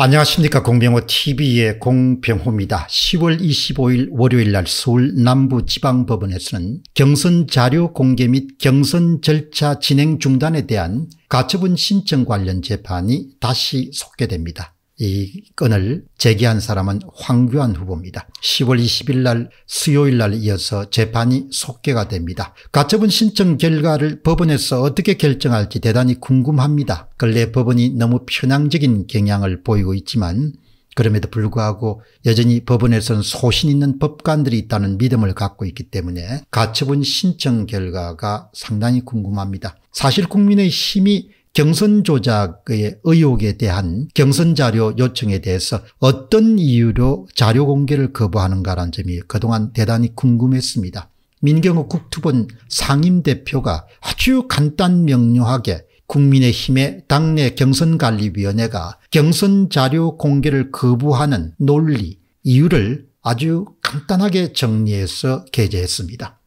안녕하십니까 공병호 tv의 공병호입니다. 10월 25일 월요일 날 서울 남부지방법원에서는 경선 자료 공개 및 경선 절차 진행 중단에 대한 가처분 신청 관련 재판이 다시 속게 됩니다. 이 건을 제기한 사람은 황교안 후보입니다. 10월 20일 날 수요일 날 이어서 재판이 속개가 됩니다. 가처분 신청 결과를 법원에서 어떻게 결정할지 대단히 궁금합니다. 근래 법원이 너무 편향적인 경향을 보이고 있지만 그럼에도 불구하고 여전히 법원에서는 소신 있는 법관들이 있다는 믿음을 갖고 있기 때문에 가처분 신청 결과가 상당히 궁금합니다. 사실 국민의 힘이 경선 조작의 의혹에 대한 경선 자료 요청에 대해서 어떤 이유로 자료 공개를 거부하는가라는 점이 그동안 대단히 궁금했습니다. 민경욱 국투본 상임대표가 아주 간단 명료하게 국민의힘의 당내 경선관리위원회가 경선 자료 공개를 거부하는 논리, 이유를 아주 간단하게 정리해서 게재했습니다.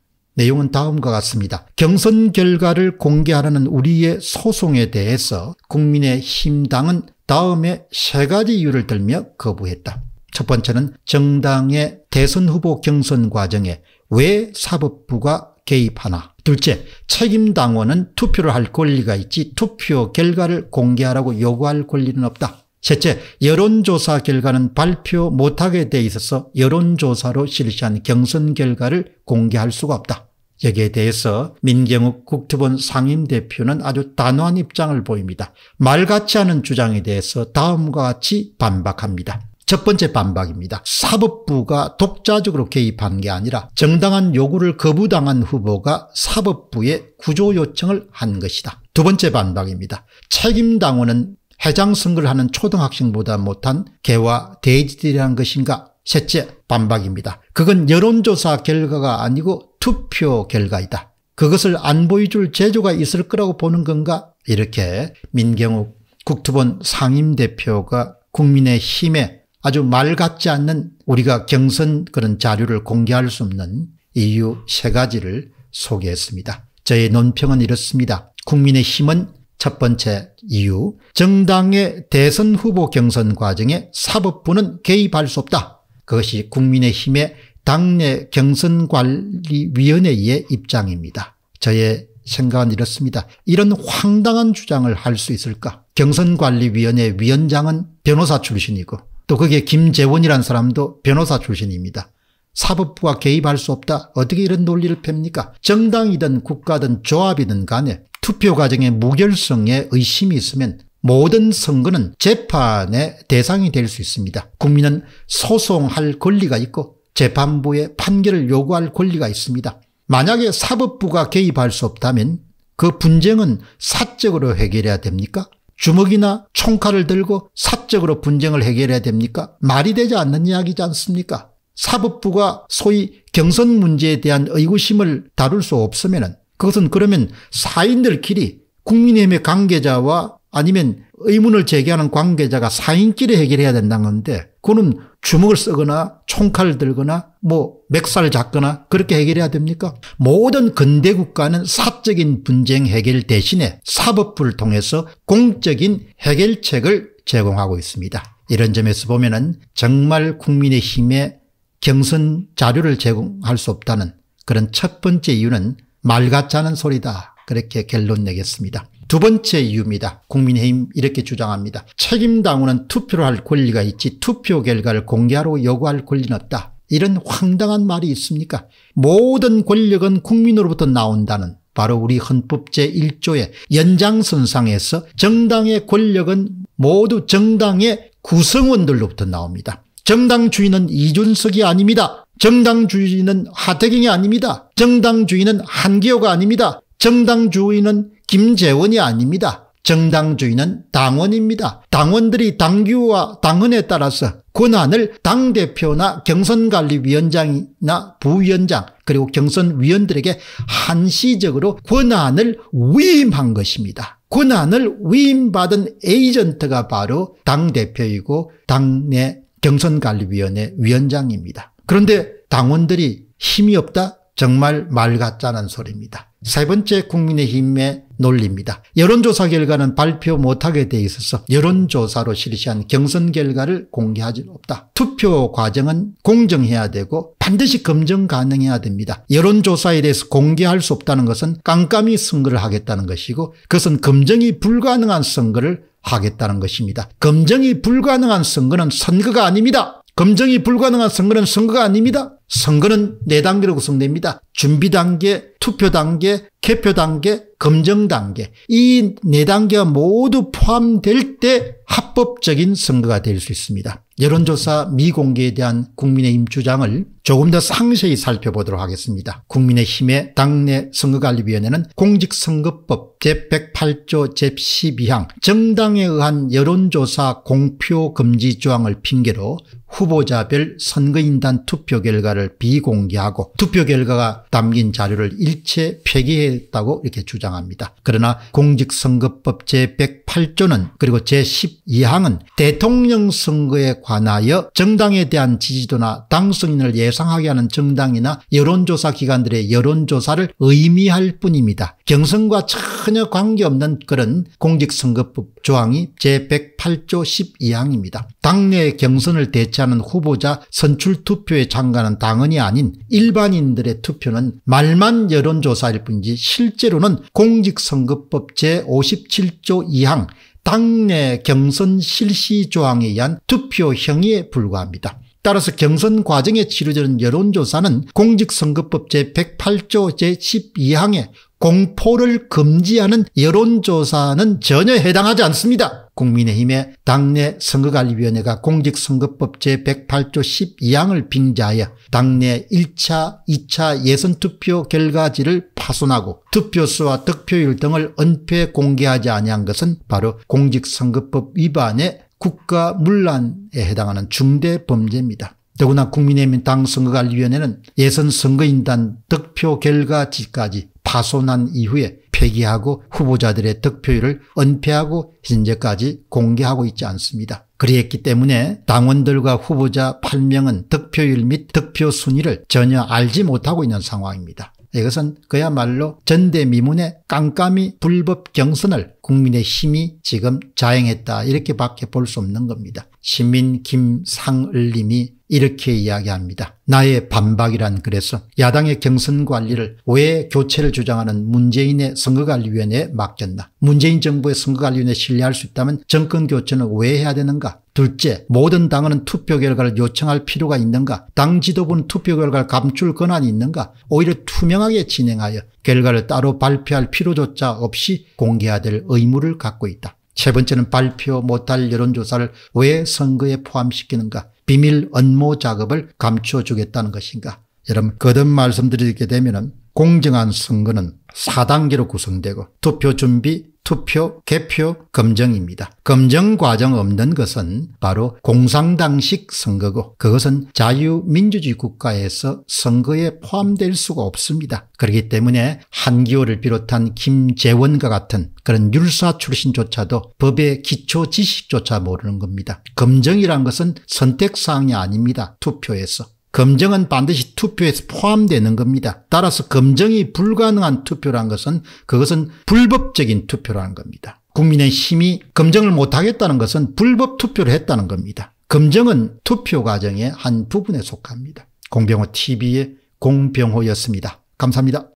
내용은 다음과 같습니다. 경선 결과를 공개하라는 우리의 소송에 대해서 국민의힘당은 다음에 세 가지 이유를 들며 거부했다. 첫 번째는 정당의 대선 후보 경선 과정에 왜 사법부가 개입하나. 둘째, 책임 당원은 투표를 할 권리가 있지 투표 결과를 공개하라고 요구할 권리는 없다. 셋째, 여론조사 결과는 발표 못하게 돼 있어서 여론조사로 실시한 경선 결과를 공개할 수가 없다. 여기에 대해서 민경욱 국토본 상임대표는 아주 단호한 입장을 보입니다. 말 같지 않은 주장에 대해서 다음과 같이 반박합니다. 첫 번째 반박입니다. 사법부가 독자적으로 개입한 게 아니라 정당한 요구를 거부당한 후보가 사법부에 구조 요청을 한 것이다. 두 번째 반박입니다. 책임당원은 해장 선거를 하는 초등학생보다 못한 개와 돼지들이란 것인가 셋째 반박입니다. 그건 여론조사 결과가 아니고 투표 결과이다. 그것을 안 보여줄 재주가 있을 거라고 보는 건가? 이렇게 민경욱 국토본 상임대표가 국민의힘에 아주 말 같지 않는 우리가 경선 그런 자료를 공개할 수 없는 이유 세 가지를 소개했습니다. 저의 논평은 이렇습니다. 국민의힘은 첫 번째 이유 정당의 대선 후보 경선 과정에 사법부는 개입할 수 없다. 그것이 국민의힘의 당내 경선관리위원회의 입장입니다. 저의 생각은 이렇습니다. 이런 황당한 주장을 할 수 있을까? 경선관리위원회 위원장은 변호사 출신이고 또 거기에 김재원이라는 사람도 변호사 출신입니다. 사법부가 개입할 수 없다. 어떻게 이런 논리를 팹니까? 정당이든 국가든 조합이든 간에 투표 과정의 무결성에 의심이 있으면 모든 선거는 재판의 대상이 될 수 있습니다. 국민은 소송할 권리가 있고 재판부의 판결을 요구할 권리가 있습니다. 만약에 사법부가 개입할 수 없다면 그 분쟁은 사적으로 해결해야 됩니까? 주먹이나 총칼을 들고 사적으로 분쟁을 해결해야 됩니까? 말이 되지 않는 이야기지 않습니까? 사법부가 소위 경선 문제에 대한 의구심을 다룰 수 없으면 그것은 그러면 사인들끼리 국민의힘의 관계자와 아니면 의문을 제기하는 관계자가 사인끼리 해결해야 된다는 건데 그거는 주먹을 쓰거나 총칼을 들거나 뭐 맥살 을 잡거나 그렇게 해결해야 됩니까? 모든 근대 국가는 사적인 분쟁 해결 대신에 사법부를 통해서 공적인 해결책을 제공하고 있습니다. 이런 점에서 보면 은 정말 국민의힘에 경선 자료를 제공할 수 없다는 그런 첫 번째 이유는 말 같지 않은 소리다. 그렇게 결론 내겠습니다. 두 번째 이유입니다. 국민의힘 이렇게 주장합니다. 책임당원은 투표를 할 권리가 있지 투표 결과를 공개하러 요구할 권리는 없다. 이런 황당한 말이 있습니까? 모든 권력은 국민으로부터 나온다는 바로 우리 헌법 제1조의 연장선상에서 정당의 권력은 모두 정당의 구성원들로부터 나옵니다. 정당 주인은 이준석이 아닙니다. 정당 주인은 하태경이 아닙니다. 정당 주인은 한기호가 아닙니다. 정당 주인은 김재원이 아닙니다. 정당주의는 당원입니다. 당원들이 당규와 당헌에 따라서 권한을 당대표나 경선관리위원장이나 부위원장 그리고 경선위원들에게 한시적으로 권한을 위임한 것입니다. 권한을 위임받은 에이전트가 바로 당대표이고 당내 경선관리위원회 위원장입니다. 그런데 당원들이 힘이 없다? 정말 말 같지 않은 소리입니다. 세 번째 국민의힘의 논리입니다. 여론조사 결과는 발표 못하게 돼 있어서 여론조사로 실시한 경선 결과를 공개하수 없다. 투표 과정은 공정해야 되고 반드시 검증 가능해야 됩니다. 여론조사에 대해서 공개할 수 없다는 것은 깜깜이 선거를 하겠다는 것이고 그것은 검증이 불가능한 선거를 하겠다는 것입니다. 검증이 불가능한 선거는 선거가 아닙니다. 검증이 불가능한 선거는 선거가 아닙니다. 선거는 네단계로 구성됩니다. 준비 단계, 투표 단계, 개표 단계, 검증 단계. 이 네단계가 모두 포함될 때 합법적인 선거가 될 수 있습니다. 여론조사 미공개에 대한 국민의힘 주장을 조금 더 상세히 살펴보도록 하겠습니다. 국민의힘의 당내 선거관리위원회는 공직선거법 제108조 제12항 정당에 의한 여론조사 공표 금지 조항을 핑계로 후보자별 선거인단 투표 결과를 비공개하고 투표 결과가 담긴 자료를 일체 폐기했다고 이렇게 주장합니다. 그러나 공직선거법 제108조는 그리고 제12항은 대통령 선거에 관하여 정당에 대한 지지도나 당선인을 예 예상하게 하는 정당이나 여론조사 기관들의 여론조사를 의미할 뿐입니다. 경선과 전혀 관계없는 그런 공직선거법 조항이 제108조 12항입니다. 당내 경선을 대체하는 후보자 선출투표에 참가하는 당원이 아닌 일반인들의 투표는 말만 여론조사일 뿐이지 실제로는 공직선거법 제57조 2항 당내 경선 실시 조항에 의한 투표형에 불과합니다. 따라서 경선 과정에 치러지는 여론조사는 공직선거법 제108조 제12항에 공포를 금지하는 여론조사는 전혀 해당하지 않습니다. 국민의힘의 당내 선거관리위원회가 공직선거법 제108조 12항을 빙자하여 당내 1차, 2차 예선투표 결과지를 파손하고 투표수와 득표율 등을 은폐 공개하지 아니한 것은 바로 공직선거법 위반의 국가 문란에 해당하는 중대 범죄입니다. 더구나 국민의힘 당선거관리위원회는 예선 선거인단 득표 결과지까지 파손한 이후에 폐기하고 후보자들의 득표율을 은폐하고 현재까지 공개하고 있지 않습니다. 그리했기 때문에 당원들과 후보자 8명은 득표율 및 득표 순위를 전혀 알지 못하고 있는 상황입니다. 이것은 그야말로 전대미문의 깜깜이 불법 경선을 국민의힘이 지금 자행했다 이렇게밖에 볼 수 없는 겁니다. 시민 김상을님이 이렇게 이야기합니다. 나의 반박이란 그래서 야당의 경선관리를 왜 교체를 주장하는 문재인의 선거관리위원회에 맡겼나. 문재인 정부의 선거관리위원회에 신뢰할 수 있다면 정권교체는 왜 해야 되는가. 둘째, 모든 당은 원 투표 결과를 요청할 필요가 있는가? 당 지도부는 투표 결과를 감출 권한이 있는가? 오히려 투명하게 진행하여 결과를 따로 발표할 필요조차 없이 공개해야 될 의무를 갖고 있다. 세 번째는 발표 못할 여론조사를 왜 선거에 포함시키는가 비밀 언모 작업을 감춰주겠다는 것인가 여러분 거듭 말씀드리게 되면 공정한 선거는 4단계로 구성되고 투표 준비, 투표, 개표, 검증입니다. 검증 과정 없는 것은 바로 공상당식 선거고 그것은 자유민주주의 국가에서 선거에 포함될 수가 없습니다. 그렇기 때문에 한기호를 비롯한 김재원과 같은 그런 율사 출신조차도 법의 기초 지식조차 모르는 겁니다. 검증이란 것은 선택사항이 아닙니다. 투표에서. 검증은 반드시 투표에 서 포함되는 겁니다. 따라서 검증이 불가능한 투표란 것은 그것은 불법적인 투표라는 겁니다. 국민의힘이 검증을 못하겠다는 것은 불법 투표를 했다는 겁니다. 검증은 투표 과정의 한 부분에 속합니다. 공병호 TV의 공병호였습니다. 감사합니다.